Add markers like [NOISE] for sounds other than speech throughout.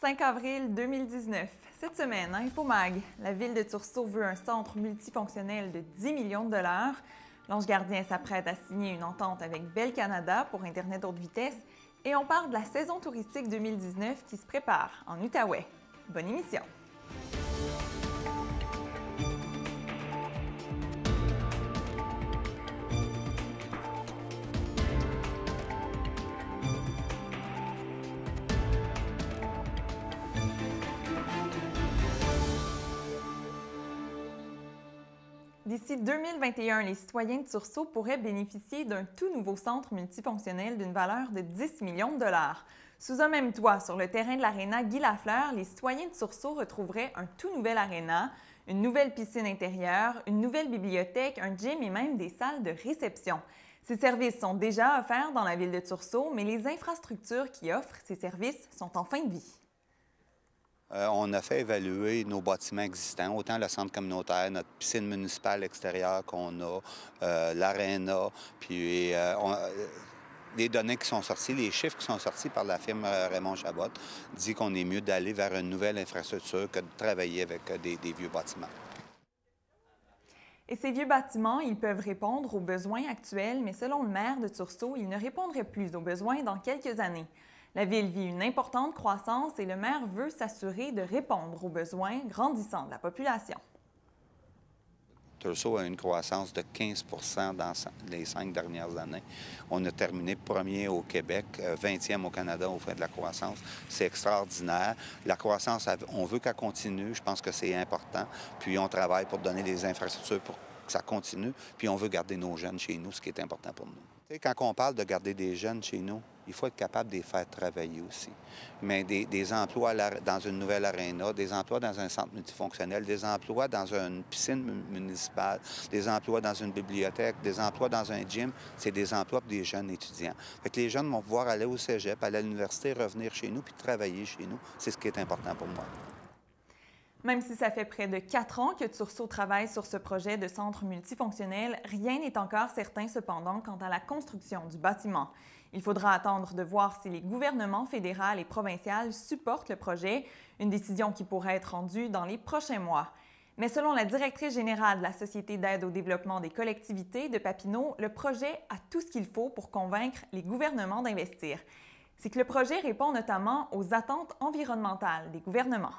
5 avril 2019. Cette semaine, Infomag, la ville de Tursault veut un centre multifonctionnel de 10 millions de dollars. L'Ange Gardien s'apprête à signer une entente avec Bell Canada pour Internet haute vitesse et on parle de la saison touristique 2019 qui se prépare en Outaouais. Bonne émission! D'ici 2021, les citoyens de Sursaut pourraient bénéficier d'un tout nouveau centre multifonctionnel d'une valeur de 10 millions de dollars. Sous un même toit, sur le terrain de l'aréna Guy Lafleur, les citoyens de Sursaut retrouveraient un tout nouvel aréna, une nouvelle piscine intérieure, une nouvelle bibliothèque, un gym et même des salles de réception. Ces services sont déjà offerts dans la ville de Toursault, mais les infrastructures qui offrent ces services sont en fin de vie. Euh, on a fait évaluer nos bâtiments existants, autant le centre communautaire, notre piscine municipale extérieure qu'on a, euh, l'aréna, puis euh, les données qui sont sorties, les chiffres qui sont sortis par la firme Raymond Chabot, dit qu'on est mieux d'aller vers une nouvelle infrastructure que de travailler avec des, vieux bâtiments. Et ces vieux bâtiments, ils peuvent répondre aux besoins actuels, mais selon le maire de Tursault, ils ne répondraient plus aux besoins dans quelques années. La ville vit une importante croissance et le maire veut s'assurer de répondre aux besoins grandissants de la population. Tursault a une croissance de 15 dans les cinq dernières années. On a terminé premier au Québec, 20e euh, au Canada au fait de la croissance. C'est extraordinaire. La croissance, on veut qu'elle continue. Je pense que c'est important. Puis on travaille pour donner les infrastructures pour que ça continue. Puis on veut garder nos jeunes chez nous, ce qui est important pour nous quand on parle de garder des jeunes chez nous, il faut être capable de les faire travailler aussi. Mais des, emplois dans une nouvelle aréna, des emplois dans un centre multifonctionnel, des emplois dans une piscine municipale, des emplois dans une bibliothèque, des emplois dans un gym, c'est des emplois pour des jeunes étudiants. Fait les jeunes vont pouvoir aller au cégep, aller à l'université, revenir chez nous, puis travailler chez nous. C'est ce qui est important pour moi. Même si ça fait près de quatre ans que Tursault travaille sur ce projet de centre multifonctionnel, rien n'est encore certain cependant quant à la construction du bâtiment. Il faudra attendre de voir si les gouvernements fédéral et provincial supportent le projet, une décision qui pourrait être rendue dans les prochains mois. Mais selon la directrice générale de la Société d'aide au développement des collectivités de Papineau, le projet a tout ce qu'il faut pour convaincre les gouvernements d'investir. C'est que le projet répond notamment aux attentes environnementales des gouvernements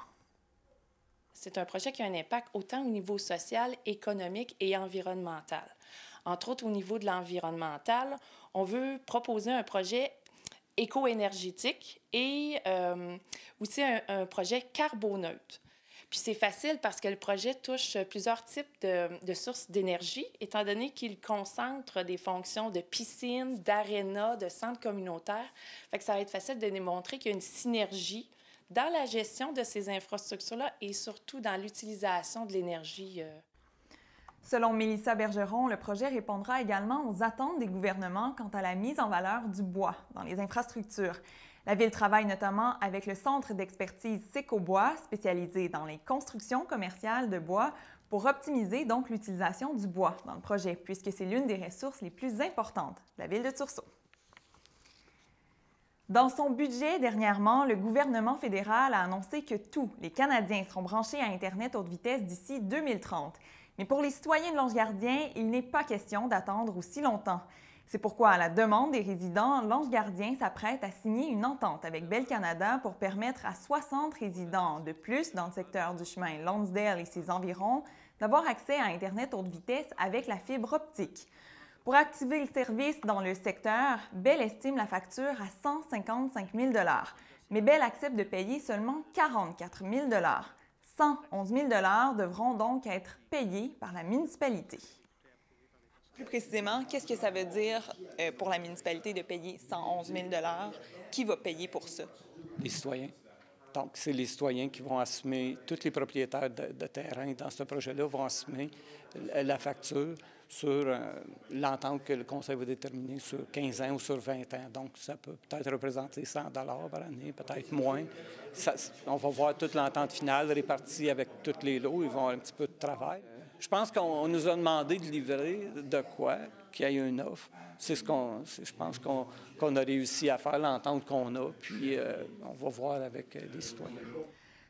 c'est un projet qui a un impact autant au niveau social, économique et environnemental. Entre autres, au niveau de l'environnemental, on veut proposer un projet éco-énergétique et euh, aussi un, projet carboneutre. Puis c'est facile parce que le projet touche plusieurs types de, sources d'énergie, étant donné qu'il concentre des fonctions de piscine, d'aréna, de centre communautaire. Fait que ça va être facile de démontrer qu'il y a une synergie dans la gestion de ces infrastructures-là et surtout dans l'utilisation de l'énergie. Euh. Selon Mélissa Bergeron, le projet répondra également aux attentes des gouvernements quant à la mise en valeur du bois dans les infrastructures. La Ville travaille notamment avec le Centre d'expertise Secobois, spécialisé dans les constructions commerciales de bois, pour optimiser donc l'utilisation du bois dans le projet, puisque c'est l'une des ressources les plus importantes la Ville de Tursault. Dans son budget dernièrement, le gouvernement fédéral a annoncé que tous les Canadiens seront branchés à Internet haute vitesse d'ici 2030. Mais pour les citoyens de l'Ange Gardien, il n'est pas question d'attendre aussi longtemps. C'est pourquoi, à la demande des résidents, l'Ange Gardien s'apprête à signer une entente avec Bell Canada pour permettre à 60 résidents de plus dans le secteur du chemin Lonsdale et ses environs d'avoir accès à Internet haute vitesse avec la fibre optique. Pour activer le service dans le secteur, Bell estime la facture à 155 000 mais Bell accepte de payer seulement 44 000 111 000 devront donc être payés par la municipalité. Plus précisément, qu'est-ce que ça veut dire euh, pour la municipalité de payer 111 000 Qui va payer pour ça? Les citoyens. Donc, c'est les citoyens qui vont assumer, tous les propriétaires de, de terrain dans ce projet-là vont assumer la facture sur euh, l'entente que le Conseil va déterminer sur 15 ans ou sur 20 ans. Donc, ça peut peut-être représenter 100 dollars par année, peut-être moins. on va voir toute l'entente finale répartie avec tous les lots. Ils vont avoir un petit peu de travail. Je pense qu'on nous a demandé de livrer de quoi, qu'il y ait une offre. C'est ce qu'on, je pense qu'on a réussi à faire, l'entente qu'on a, puis euh, on va voir avec euh, les citoyens.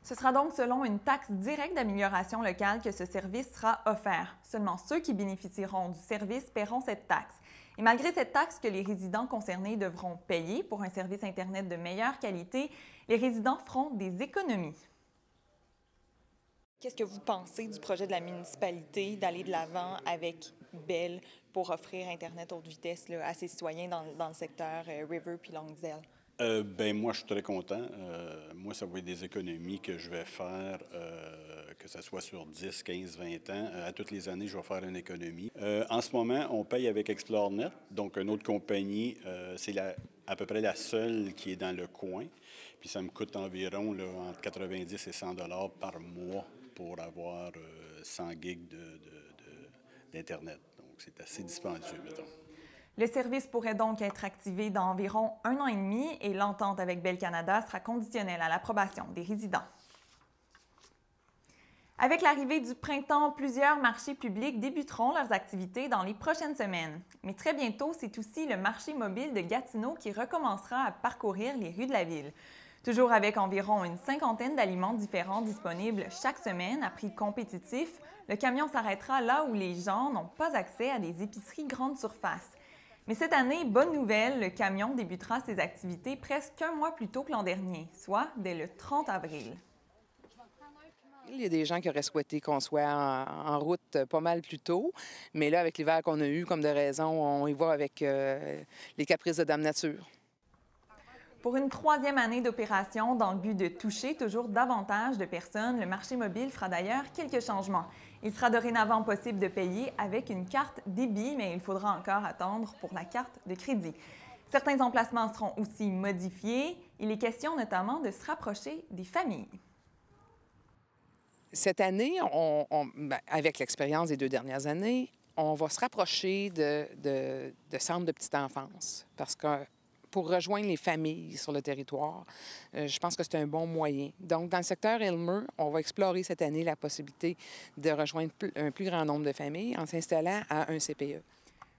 Ce sera donc selon une taxe directe d'amélioration locale que ce service sera offert. Seulement ceux qui bénéficieront du service paieront cette taxe. Et malgré cette taxe que les résidents concernés devront payer pour un service Internet de meilleure qualité, les résidents feront des économies. Qu'est-ce que vous pensez du projet de la municipalité d'aller de l'avant avec Bell pour offrir Internet haute vitesse à ses citoyens dans, le secteur euh, River puis Longdale? Euh, ben moi, je suis très content. Euh, moi, ça va être des économies que je vais faire, euh, que ce soit sur 10, 15, 20 ans. à toutes les années, je vais faire une économie. en ce moment, on paye avec ExploreNet, donc une autre compagnie. c'est à peu près la seule qui est dans le coin. Puis ça me coûte environ entre 90 et 100 dollars par mois pour avoir 100 gigs d'Internet. De, donc c'est assez dispendieux, mettons. Le service pourrait donc être activé dans environ un an et demi et l'entente avec Bell Canada sera conditionnelle à l'approbation des résidents. Avec l'arrivée du printemps, plusieurs marchés publics débuteront leurs activités dans les prochaines semaines. Mais très bientôt, c'est aussi le marché mobile de Gatineau qui recommencera à parcourir les rues de la ville. Toujours avec environ une cinquantaine d'aliments différents disponibles chaque semaine à prix compétitif, le camion s'arrêtera là où les gens n'ont pas accès à des épiceries grande surface. Mais cette année, bonne nouvelle, le camion débutera ses activités presque un mois plus tôt que l'an dernier, soit dès le 30 avril. Il y a des gens qui auraient souhaité qu'on soit en, route pas mal plus tôt, mais là, avec l'hiver qu'on a eu, comme de raison, on y voit avec euh, les caprices de Dame Nature. Pour une troisième année d'opération, dans le but de toucher toujours davantage de personnes, le marché mobile fera d'ailleurs quelques changements. Il sera dorénavant possible de payer avec une carte débit, mais il faudra encore attendre pour la carte de crédit. Certains emplacements seront aussi modifiés. Il est question notamment de se rapprocher des familles. Cette année, ben, avec l'expérience des deux dernières années, on va se rapprocher de, de centres de petite enfance parce que pour rejoindre les familles sur le territoire. Euh, je pense que c'est un bon moyen. Donc, dans le secteur Elmer, on va explorer cette année la possibilité de rejoindre un plus grand nombre de familles en s'installant à un CPE.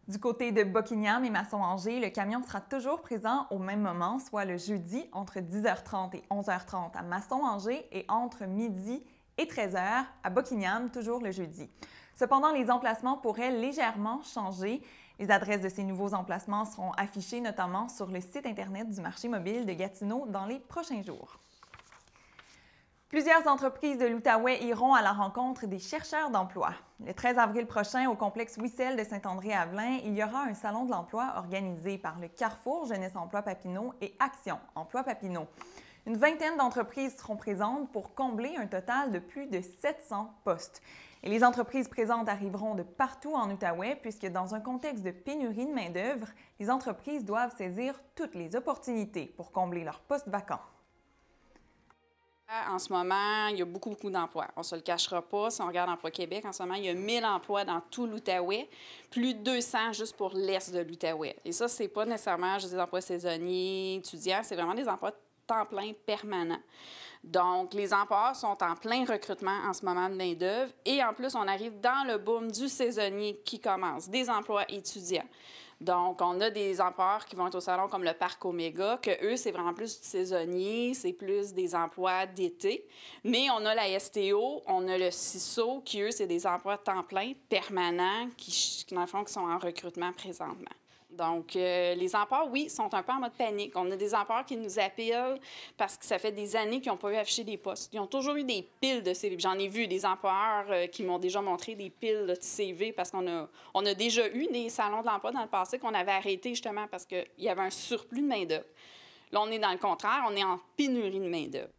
Du côté de Buckingham et Masson-Angers, le camion sera toujours présent au même moment, soit le jeudi entre 10h30 et 11h30 à Masson-Angers et entre midi et 13h à Buckingham, toujours le jeudi. Cependant, les emplacements pourraient légèrement changer. Les adresses de ces nouveaux emplacements seront affichées notamment sur le site Internet du marché mobile de Gatineau dans les prochains jours. Plusieurs entreprises de l'Outaouais iront à la rencontre des chercheurs d'emploi. Le 13 avril prochain, au complexe Wissel de Saint-André-Avelin, il y aura un salon de l'emploi organisé par le Carrefour Jeunesse Emploi Papineau et Action Emploi Papineau. Une vingtaine d'entreprises seront présentes pour combler un total de plus de 700 postes. Et les entreprises présentes arriveront de partout en Outaouais puisque dans un contexte de pénurie de main-d'œuvre, les entreprises doivent saisir toutes les opportunités pour combler leurs postes vacants. En ce moment, il y a beaucoup, beaucoup d'emplois. On ne se le cachera pas. Si on regarde Emploi Québec, en ce moment, il y a 1000 emplois dans tout l'Outaouais, plus de 200 juste pour l'Est de l'Outaouais. Et ça, ce n'est pas nécessairement des emplois saisonniers, étudiants, c'est vraiment des emplois temps plein permanents. Donc, les emplois sont en plein recrutement en ce moment de main-d'œuvre. Et en plus, on arrive dans le boom du saisonnier qui commence, des emplois étudiants. Donc, on a des emplois qui vont être au salon comme le Parc Omega, que eux, c'est vraiment plus du saisonnier, c'est plus des emplois d'été. Mais on a la STO, on a le CISO, qui eux, c'est des emplois temps plein, permanents, qui, dans qui sont en recrutement présentement. Donc, euh, les emplois, oui, sont un peu en mode panique. On a des emplois qui nous appellent parce que ça fait des années qu'ils n'ont pas eu affiché des postes. Ils ont toujours eu des piles de CV. J'en ai vu des emplois euh, qui m'ont déjà montré des piles de CV parce qu'on a, a déjà eu des salons de l'emploi dans le passé qu'on avait arrêtés justement parce qu'il y avait un surplus de main-d'œuvre. Là, on est dans le contraire, on est en pénurie de main-d'œuvre.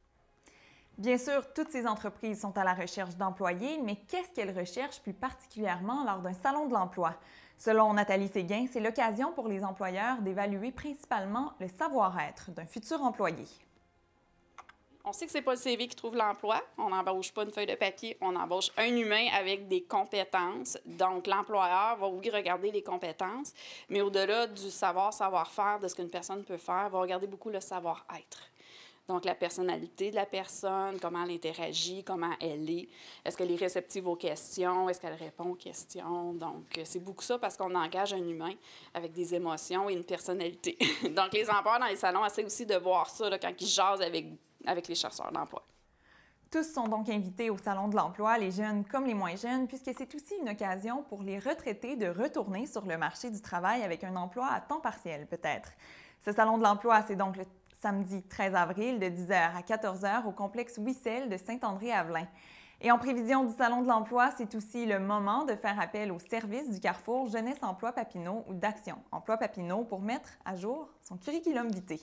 Bien sûr, toutes ces entreprises sont à la recherche d'employés, mais qu'est-ce qu'elles recherchent plus particulièrement lors d'un salon de l'emploi? Selon Nathalie Séguin, c'est l'occasion pour les employeurs d'évaluer principalement le savoir-être d'un futur employé. On sait que c'est pas le CV qui trouve l'emploi. On n'embauche pas une feuille de papier, on embauche un humain avec des compétences. Donc, l'employeur va, oui, regarder les compétences, mais au-delà du savoir, savoir-faire, de ce qu'une personne peut faire, va regarder beaucoup le savoir-être. Donc, la personnalité de la personne, comment elle interagit, comment elle est. Est-ce qu'elle est réceptive aux questions? Est-ce qu'elle répond aux questions? Donc, euh, c'est beaucoup ça parce qu'on engage un humain avec des émotions et une personnalité. [LAUGHS] Donc, les emplois dans les salons essaient aussi de voir ça quand ils jasent avec, avec les chasseurs d'emploi. Tous sont donc invités au Salon de l'emploi, les jeunes comme les moins jeunes, puisque c'est aussi une occasion pour les retraités de retourner sur le marché du travail avec un emploi à temps partiel peut-être. Ce Salon de l'emploi, c'est donc le samedi 13 avril de 10h à 14h au complexe Wissel de Saint-André-Avelin. Et en prévision du Salon de l'Emploi, c'est aussi le moment de faire appel au service du Carrefour Jeunesse Emploi Papineau ou d'Action Emploi Papineau pour mettre à jour son curriculum vitae.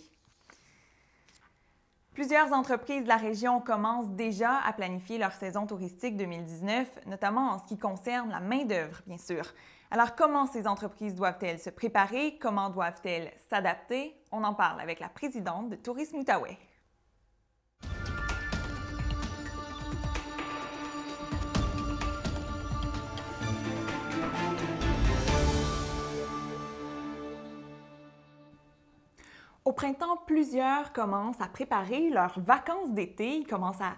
Plusieurs entreprises de la région commencent déjà à planifier leur saison touristique 2019, notamment en ce qui concerne la main-d'œuvre, bien sûr. Alors comment ces entreprises doivent-elles se préparer? Comment doivent-elles s'adapter? On en parle avec la présidente de Tourisme Outaouais. Au printemps, plusieurs commencent à préparer leurs vacances d'été. Ils commencent à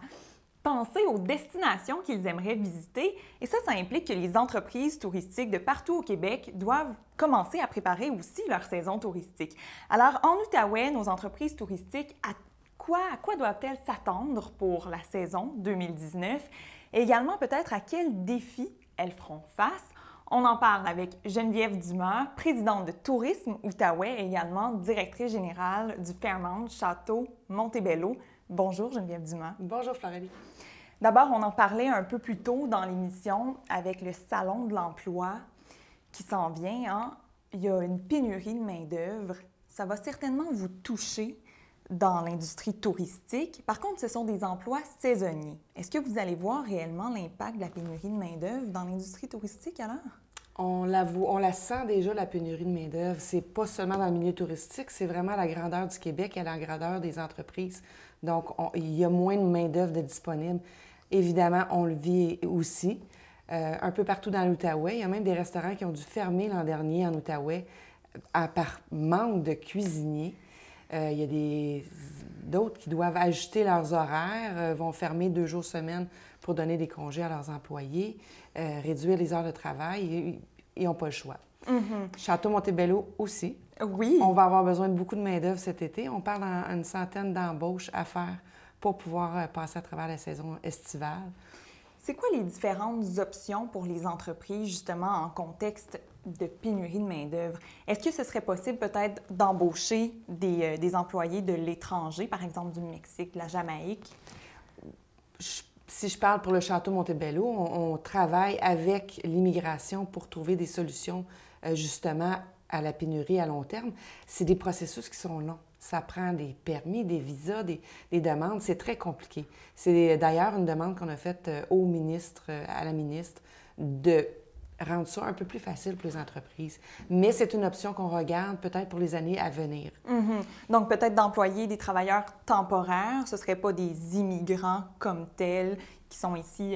penser aux destinations qu'ils aimeraient visiter. Et ça, ça implique que les entreprises touristiques de partout au Québec doivent commencer à préparer aussi leur saison touristique. Alors, en Outaouais, nos entreprises touristiques, à quoi, à quoi doivent-elles s'attendre pour la saison 2019? Et également, peut-être, à quels défis elles feront face? On en parle avec Geneviève Dumas, présidente de Tourisme Outaouais et également directrice générale du Fairmont Château Montebello. Bonjour Geneviève Dumas. Bonjour Florélie. D'abord, on en parlait un peu plus tôt dans l'émission avec le Salon de l'emploi qui s'en vient. Hein. Il y a une pénurie de main-d'œuvre. Ça va certainement vous toucher dans l'industrie touristique. Par contre, ce sont des emplois saisonniers. Est-ce que vous allez voir réellement l'impact de la pénurie de main-d'œuvre dans l'industrie touristique alors? On la, on la sent déjà, la pénurie de main-d'œuvre. C'est pas seulement dans le milieu touristique, c'est vraiment la grandeur du Québec et la grandeur des entreprises. Donc, il y a moins de main-d'œuvre disponible. Évidemment, on le vit aussi. Euh, un peu partout dans l'Outaouais. Il y a même des restaurants qui ont dû fermer l'an dernier en Outaouais à, par manque de cuisiniers. Euh, il y a d'autres qui doivent ajuster leurs horaires, euh, vont fermer deux jours semaine pour donner des congés à leurs employés, réduire les heures de travail. Ils n'ont pas le choix. Mm-hmm. Château Montebello aussi. Oui. On va avoir besoin de beaucoup de main-d'œuvre cet été. On parle d'une centaine d'embauches à faire pour pouvoir euh, passer à travers la saison estivale. C'est quoi les différentes options pour les entreprises, justement, en contexte de pénurie de main-d'œuvre? Est-ce que ce serait possible, peut-être, d'embaucher des, euh, employés de l'étranger, par exemple du Mexique, de la Jamaïque? si je parle pour le Château Montebello, on travaille avec l'immigration pour trouver des solutions euh, justement à la pénurie à long terme, c'est des processus qui sont longs. Ça prend des permis, des visas, des, demandes. C'est très compliqué. C'est d'ailleurs une demande qu'on a faite euh, au ministre, euh, à la ministre, de rendre ça un peu plus facile pour les entreprises. Mais c'est une option qu'on regarde peut-être pour les années à venir. Mm-hmm. Donc peut-être d'employer des travailleurs temporaires, ce ne seraient pas des immigrants comme tels qui sont ici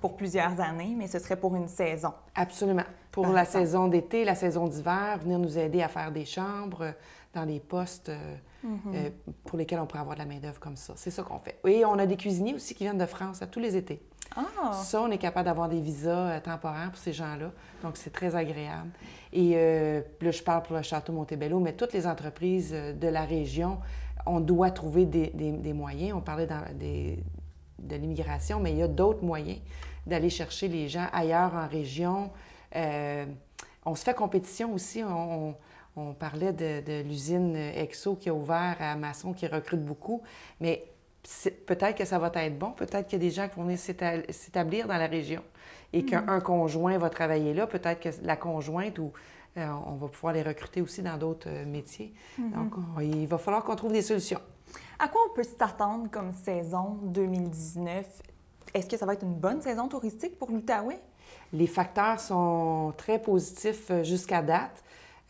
pour plusieurs années, mais ce serait pour une saison. Absolument. Pour la saison d'été, la saison d'hiver, venir nous aider à faire des chambres euh, dans des postes euh, mhm. euh, pour lesquels on pourrait avoir de la main-d'œuvre comme ça. C'est ça qu'on fait. Et on a des cuisiniers aussi qui viennent de France à tous les étés. Ah! Ça, on est capable d'avoir des visas temporaires pour ces gens-là. Donc, c'est très agréable. Et là, je parle pour le Château Montebello, mais toutes les entreprises de la région, on doit trouver des, moyens. On parlait dans de l'immigration, mais il y a d'autres moyens d'aller chercher les gens ailleurs en région. Euh, on se fait compétition aussi. On, parlait de, l'usine EXO qui a ouvert à Masson, qui recrute beaucoup, mais peut-être que ça va être bon, peut-être qu'il y a des gens qui vont venir s'établir dans la région et mm-hmm. qu'un conjoint va travailler là, peut-être que la conjointe ou euh, on va pouvoir les recruter aussi dans d'autres euh, métiers. Mm-hmm. Donc, il va falloir qu'on trouve des solutions. À quoi on peut s'attendre comme saison 2019? Est-ce que ça va être une bonne saison touristique pour l'Outaouais? Les facteurs sont très positifs euh, jusqu'à date.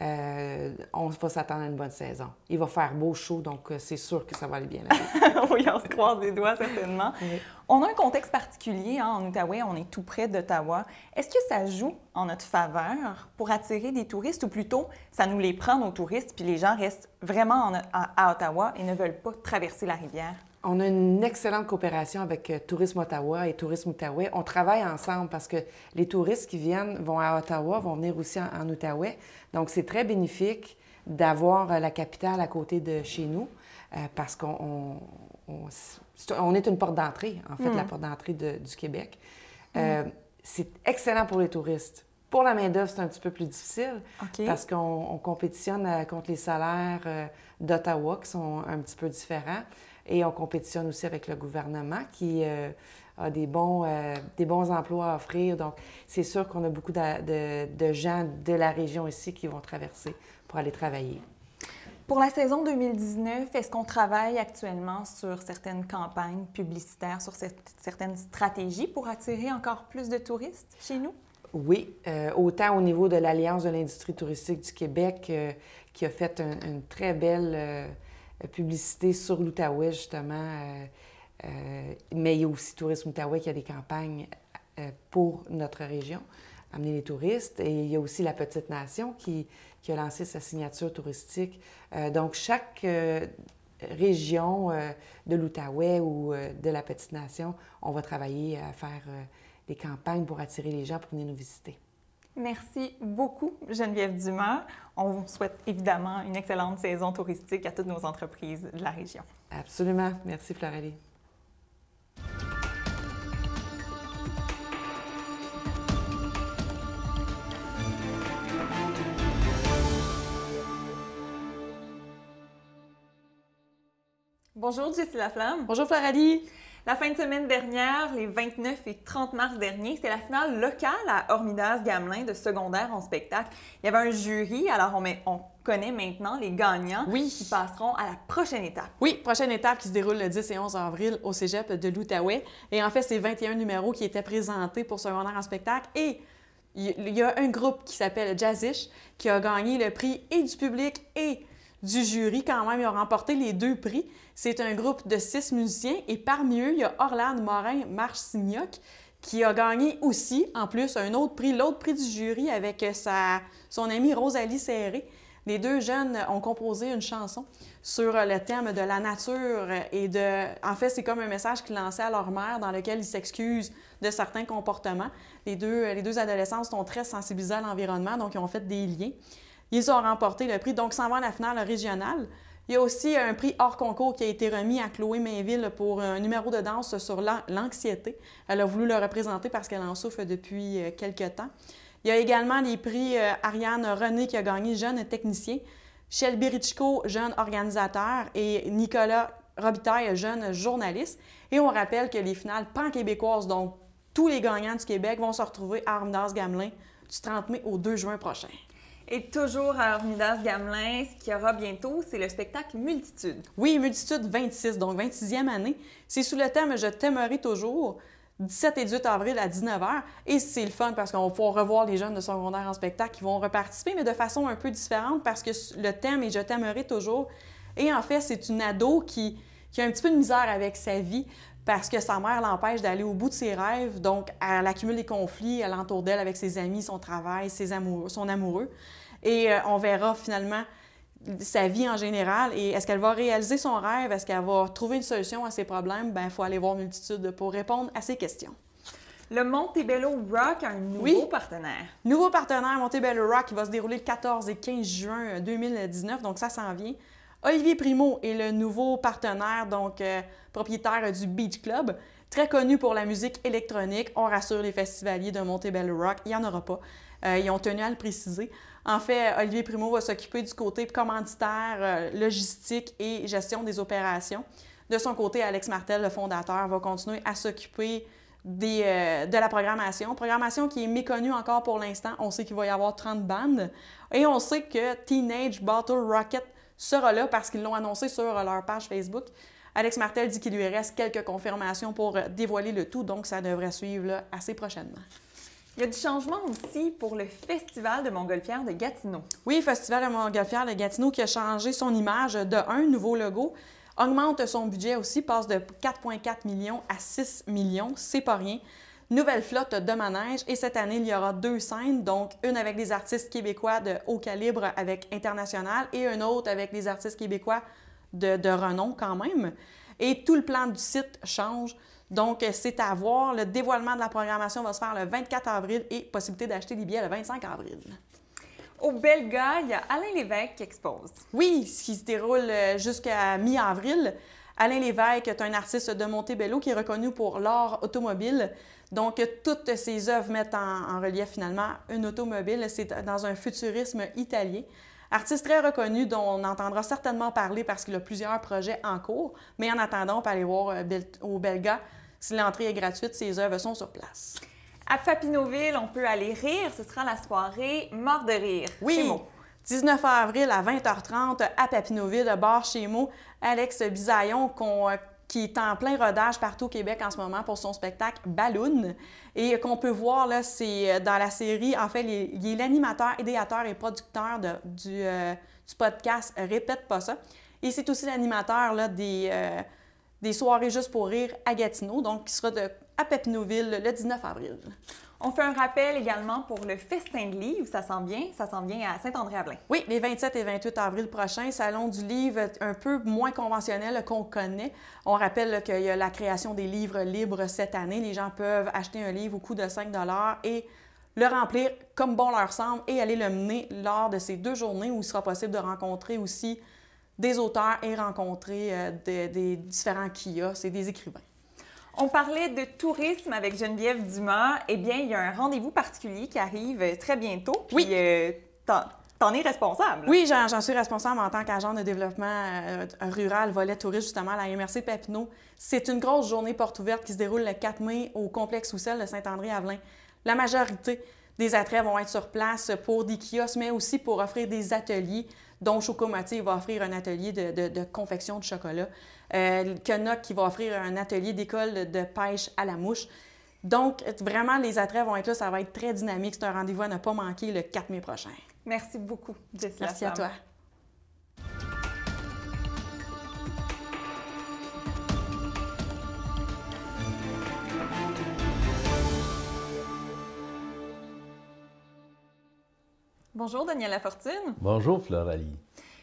Euh, on va s'attendre à une bonne saison. Il va faire beau, chaud, donc euh, c'est sûr que ça va aller bien. [LAUGHS] oui, on se croise les doigts, certainement. On a un contexte particulier hein, en Outaouais, on est tout près d'Ottawa. Est-ce que ça joue en notre faveur pour attirer des touristes ou plutôt ça nous les prend, nos touristes, puis les gens restent vraiment à Ottawa et ne veulent pas traverser la rivière? On a une excellente coopération avec euh, Tourisme Ottawa et Tourisme Outaouais. On travaille ensemble parce que les touristes qui viennent vont à Ottawa, vont venir aussi en, Outaouais. Donc, c'est très bénéfique d'avoir euh, la capitale à côté de chez nous euh, parce qu'on on, est une porte d'entrée, en fait, la mm. porte d'entrée du Québec. Mm. C'est excellent pour les touristes. Pour la main-d'œuvre, c'est un petit peu plus difficile parce qu'on compétitionne contre les salaires d'Ottawa qui sont un petit peu différents. Et on compétitionne aussi avec le gouvernement qui euh, a des bons, euh, des bons emplois à offrir. Donc, c'est sûr qu'on a beaucoup de, de, gens de la région ici qui vont traverser pour aller travailler. Pour la saison 2019, est-ce qu'on travaille actuellement sur certaines campagnes publicitaires, sur certaines stratégies pour attirer encore plus de touristes chez nous? Oui, euh, autant au niveau de l'Alliance de l'industrie touristique du Québec qui a fait une très belle euh, publicité sur l'Outaouais, justement. Euh, euh, mais il y a aussi Tourisme Outaouais qui a des campagnes pour notre région, amener les touristes. Et il y a aussi la Petite Nation qui, a lancé sa signature touristique. donc, chaque région de l'Outaouais ou de la petite nation, on va travailler à faire des campagnes pour attirer les gens pour venir nous visiter. Merci beaucoup, Geneviève Dumas. On vous souhaite évidemment une excellente saison touristique à toutes nos entreprises de la région. Absolument. Merci, Floralie. Bonjour, Jessie Laflamme. Bonjour, Floralie. La fin de semaine dernière, les 29 et 30 mars dernier, c'était la finale locale à Hormidas-Gamelin de secondaire en spectacle. Il y avait un jury, alors on, on connaît maintenant les gagnants oui. qui passeront à la prochaine étape. Oui, prochaine étape qui se déroule le 10 et 11 avril au cégep de l'Outaouais. Et en fait, c'est 21 numéros qui étaient présentés pour secondaire en spectacle et il y a un groupe qui s'appelle Jazzish qui a gagné le prix et du public et du jury quand même. Ils ont remporté les deux prix. C'est un groupe de six musiciens et parmi eux, il y a Orlando Morin Marchignoc qui a gagné aussi, en plus, un autre prix, l'autre prix du jury avec euh, sa, son amie Rosalie Serré. Les deux jeunes ont composé une chanson sur euh, le thème de la nature et de... En fait, c'est comme un message qu'ils lançaient à leur mère dans lequel ils s'excusent de certains comportements. Les deux, euh, les deux adolescents sont très sensibilisés à l'environnement, donc ils ont fait des liens. Ils ont remporté le prix, donc s'en va à la finale régionale. Il y a aussi un prix hors concours qui a été remis à Chloé Mainville pour un numéro de danse sur l'anxiété. Elle a voulu le représenter parce qu'elle en souffre depuis euh, quelques temps. Il y a également les prix euh, Ariane René qui a gagné jeune technicien, Shelby Richko, jeune organisateur, et Nicolas Robitaille, jeune journaliste. Et on rappelle que les finales pan-québécoises, donc tous les gagnants du Québec, vont se retrouver à Armdas Gamelin du 30 mai au 2 juin prochain. Et toujours à Ornidas Gamelin, ce qu'il y aura bientôt, c'est le spectacle Multitude. Oui, Multitude 26, donc 26e année. C'est sous le thème Je t'aimerai toujours. 17 et 18 avril à 19h. Et c'est le fun parce qu'on va pouvoir revoir les jeunes de secondaire en spectacle qui vont reparticiper, mais de façon un peu différente parce que le thème est Je t'aimerai toujours. Et en fait, c'est une ado qui, qui a un petit peu de misère avec sa vie, parce que sa mère l'empêche d'aller au bout de ses rêves. Donc, elle accumule des conflits entoure d'elle avec ses amis, son travail, son amoureux. Et euh, on verra finalement sa vie en général et est-ce qu'elle va réaliser son rêve, est-ce qu'elle va trouver une solution à ses problèmes, ben il faut aller voir Multitude pour répondre à ces questions. Le Montebello Rock a un nouveau partenaire. Nouveau partenaire Montebello Rock qui va se dérouler le 14 et 15 juin 2019, donc ça s'en vient. Olivier Primo est le nouveau partenaire, donc euh, propriétaire du Beach Club, très connu pour la musique électronique. On rassure les festivaliers de Montebello Rock, il n'y en aura pas. Euh, ils ont tenu à le préciser. En fait, Olivier Primo va s'occuper du côté commanditaire, euh, logistique et gestion des opérations. De son côté, Alex Martel, le fondateur, va continuer à s'occuper de la programmation. Programmation qui est méconnue encore pour l'instant. On sait qu'il va y avoir 30 bandes. Et on sait que Teenage Battle Rocket sera là parce qu'ils l'ont annoncé sur leur page Facebook. Alex Martel dit qu'il lui reste quelques confirmations pour euh, dévoiler le tout, donc ça devrait suivre assez prochainement. Il y a du changement aussi pour le Festival de Montgolfière de Gatineau. Oui, Festival de Montgolfière de Gatineau qui a changé son image de un nouveau logo, augmente son budget aussi, passe de 4,4 millions à 6 millions, c'est pas rien. Nouvelle flotte de manège et cette année, il y aura deux scènes, donc une avec des artistes québécois de haut calibre avec international et une autre avec des artistes québécois de, renom quand même. Et tout le plan du site change. Donc, c'est à voir. Le dévoilement de la programmation va se faire le 24 avril et possibilité d'acheter des billets le 25 avril. Au Belga, il y a Alain Lévesque qui expose. Oui, ce qui se déroule euh, jusqu'à mi-avril. Alain Lévesque est un artiste de Montebello qui est reconnu pour l'art automobile. Donc, toutes ces œuvres mettent en, relief finalement une automobile. C'est dans un futurisme italien. Artiste très reconnu dont on entendra certainement parler parce qu'il a plusieurs projets en cours, mais en attendant, on peut aller voir euh, au Belga. Si l'entrée est gratuite, ses œuvres sont sur place. À Papineauville, on peut aller rire. Ce sera la soirée Mort de rire. Oui. Chez 19 avril à 20h30 à Papineauville, bar chez Mo. Alex Bisaillon, qu'on euh, qui est en plein rodage partout au Québec en ce moment pour son spectacle Balloon. Et euh, qu'on peut voir, là, c'est euh, dans la série, en fait, il est l'animateur, idéateur et producteur euh, du, podcast Répète pas ça. Et c'est aussi l'animateur des, des soirées juste pour rire à Gatineau, donc qui sera de, à Pepinouville le 19 avril. On fait un rappel également pour le festin de livres. Ça sent bien, ça sent bien à Saint-André-Ablin. Oui, les 27 et 28 avril prochains, salon du livre un peu moins conventionnel qu'on connaît. On rappelle qu'il y a la création des livres libres cette année. Les gens peuvent acheter un livre au coût de 5 et le remplir comme bon leur semble et aller le mener lors de ces deux journées où il sera possible de rencontrer aussi des auteurs et rencontrer euh, des, des différents kiosques et des écrivains. On parlait de tourisme avec Geneviève Dumas. Eh bien, il y a un rendez-vous particulier qui arrive euh, très bientôt. Puis, oui. Euh, t'en es responsable. Oui, j'en suis responsable en tant qu'agent de développement euh, rural, volet touriste, justement, à la MRC Papineau. C'est une grosse journée porte ouverte qui se déroule le 4 mai au complexe Oussel de Saint-André-Avelin. La majorité des attraits vont être sur place pour des kiosques, mais aussi pour offrir des ateliers dont Chocomati va offrir un atelier de, confection de chocolat, euh, Kenok qui va offrir un atelier d'école de pêche à la mouche. Donc, vraiment, les attraits vont être là, ça va être très dynamique. C'est un rendez-vous à ne pas manquer le 4 mai prochain. Merci beaucoup, Jessica. Merci à toi. Bonjour Daniel Lafortune. Bonjour Floralie.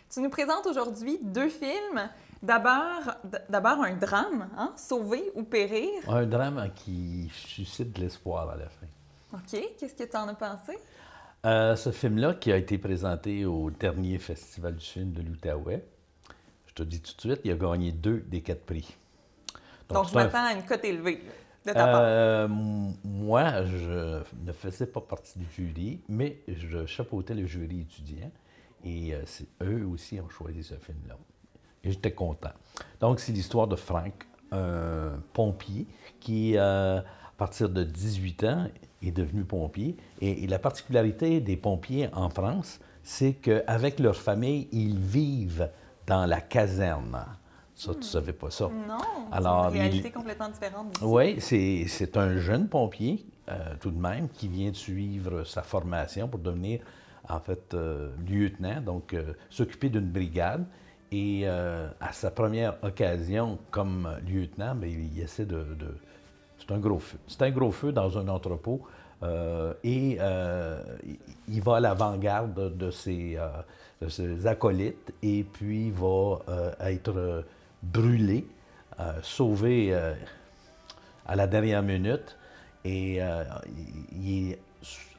Tu nous présentes aujourd'hui deux films. D'abord, d'abord un drame, hein? Sauver ou périr. Un drame qui suscite de l'espoir à la fin. OK. Qu'est-ce que tu en as pensé? Euh, ce film-là, qui a été présenté au dernier Festival du film de l'Outaouais, je te dis tout de suite, il a gagné deux des quatre prix. Donc, je m'attends à une cote élevée. Euh, moi, je ne faisais pas partie du jury, mais je chapeautais le jury étudiant. Et euh, eux aussi ont choisi ce film-là. Et j'étais content. Donc, c'est l'histoire de Frank, un pompier qui, euh, à partir de 18 ans, est devenu pompier. Et, et la particularité des pompiers en France, c'est qu'avec leur famille, ils vivent dans la caserne. Ça, tu ne savais pas ça. Non, c'est une réalité complètement différente. Oui, c'est un jeune pompier, euh, tout de même, qui vient de suivre sa formation pour devenir, en fait, euh, lieutenant, donc euh, s'occuper d'une brigade. Et à sa première occasion comme lieutenant, ben, il essaie de... C'est un gros feu. C'est un gros feu dans un entrepôt. et il va à l'avant-garde de, de, ses acolytes et puis va être brûlé, euh, sauvé euh, à la dernière minute. Et euh, il est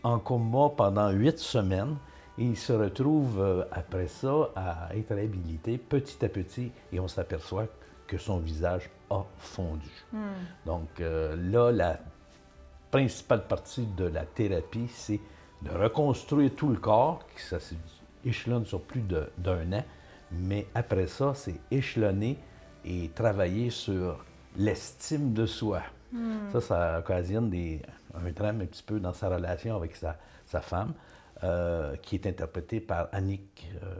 en coma pendant huit semaines. Et il se retrouve après ça à être habilité petit à petit et on s'aperçoit que son visage a fondu. Hmm. Donc là, la principale partie de la thérapie, c'est de reconstruire tout le corps, qui ça s'échelonne sur plus d'un an, mais après ça, c'est échelonner et travailler sur l'estime de soi. Hmm. Ça, ça occasionne des, un drame un petit peu dans sa relation avec sa, sa femme, euh, qui est interprétée par Annick euh,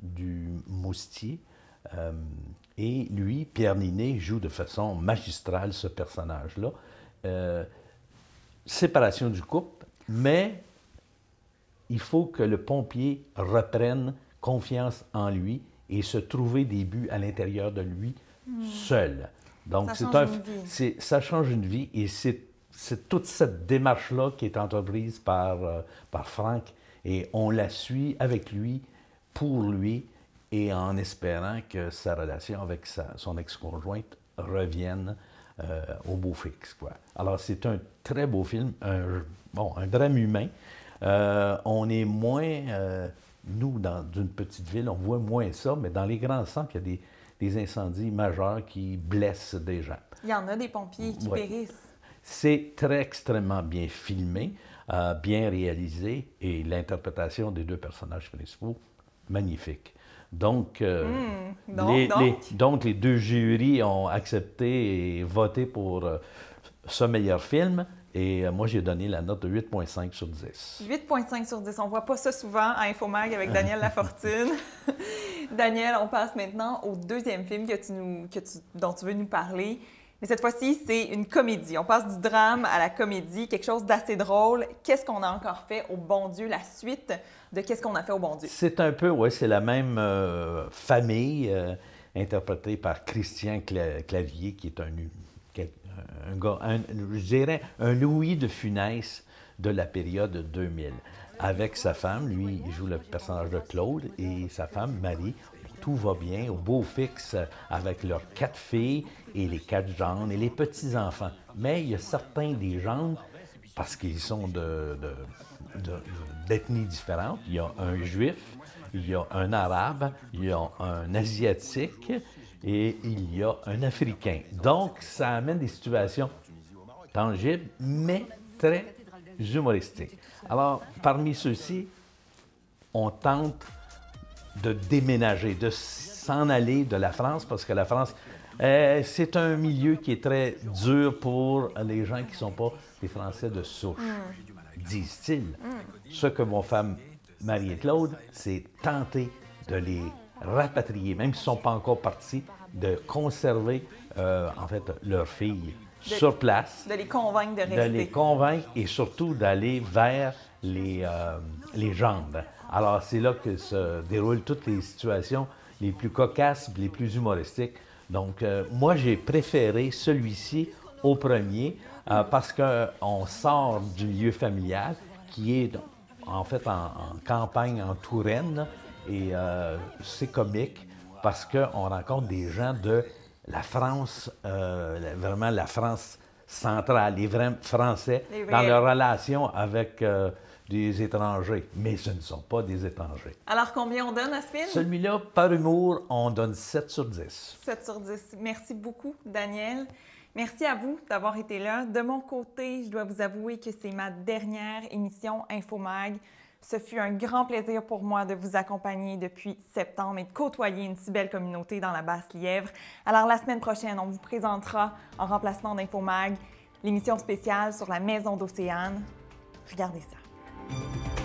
du Moustier. Euh, et lui, Pierre Ninet, joue de façon magistrale ce personnage-là. séparation du couple, mais il faut que le pompier reprenne confiance en lui et se trouver des buts à l'intérieur de lui hmm. seul. Donc, ça change, un, une vie. ça change une vie et c'est toute cette démarche-là qui est entreprise par, euh, par Franck et on la suit avec lui, pour lui et en espérant que sa relation avec sa, son ex-conjointe revienne euh, au beau fixe. Quoi. Alors, c'est un très beau film, un, bon, un drame humain. Euh, on est moins nous, dans une petite ville, on voit moins ça, mais dans les grands centres, il y a des, incendies majeurs qui blessent des gens. Il y en a des pompiers qui périssent. C'est très extrêmement bien filmé, euh, bien réalisé, et l'interprétation des deux personnages principaux, magnifique. Donc, euh, hmm, les, deux jurys ont accepté et voté pour euh, ce meilleur film et euh, moi, j'ai donné la note de 8,5 sur 10. 8,5 sur 10. On ne voit pas ça souvent à Infomag avec Daniel Lafortune. [LAUGHS] Daniel, on passe maintenant au deuxième film que tu nous, que dont tu veux nous parler. Mais cette fois-ci, c'est une comédie. On passe du drame à la comédie, quelque chose d'assez drôle. Qu'est-ce qu'on a encore fait au bon Dieu, la suite de Qu'est-ce qu'on a fait au bon Dieu? C'est un peu, oui, c'est la même euh, famille euh, interprétée par Christian Clavier, qui est un, un gars, un, je un Louis de Funès de la période 2000. Avec sa femme, lui, il joue le personnage de Claude et sa femme, Marie. Tout va bien au beau fixe avec leurs quatre filles et les quatre jeunes et les petits-enfants. Mais il y a certains des jeunes parce qu'ils sont de, d'ethnies différentes, il y a un juif, il y a un arabe, il y a un asiatique, et il y a un Africain. Donc, ça amène des situations tangibles, mais très humoristiques. Alors, parmi ceux-ci, on tente de déménager, de s'en aller de la France, parce que la France, euh, c'est un milieu qui est très dur pour les gens qui ne sont pas des Français de souche, mm. disent-ils. Mm. Ce que mon femme Marie-Claude, c'est tenter de les rapatrier, même s'ils ne sont pas encore partis, de conserver euh, en fait leurs filles sur place. De les convaincre de rester. De les convaincre et surtout d'aller vers les, euh, Alors, c'est là que se déroulent toutes les situations les plus cocasses, les plus humoristiques. Donc, euh, moi, j'ai préféré celui-ci au premier euh, parce qu'on sort du lieu familial qui est en fait en campagne en Touraine. Et euh, c'est comique parce qu'on rencontre des gens de la France, euh, vraiment la France centrale, les vrais Français, dans leur relation avec euh, des étrangers. Mais ce ne sont pas des étrangers. Alors, combien on donne à ce film? Celui-là, par humour, on donne 7 sur 10. 7 sur 10. Merci beaucoup, Daniel. Merci à vous d'avoir été là. De mon côté, je dois vous avouer que c'est ma dernière émission InfoMag. Ce fut un grand plaisir pour moi de vous accompagner depuis septembre et de côtoyer une si belle communauté dans la Basse-Lièvre. Alors la semaine prochaine, on vous présentera en remplacement d'InfoMag l'émission spéciale sur la Maison d'Océane. Regardez ça.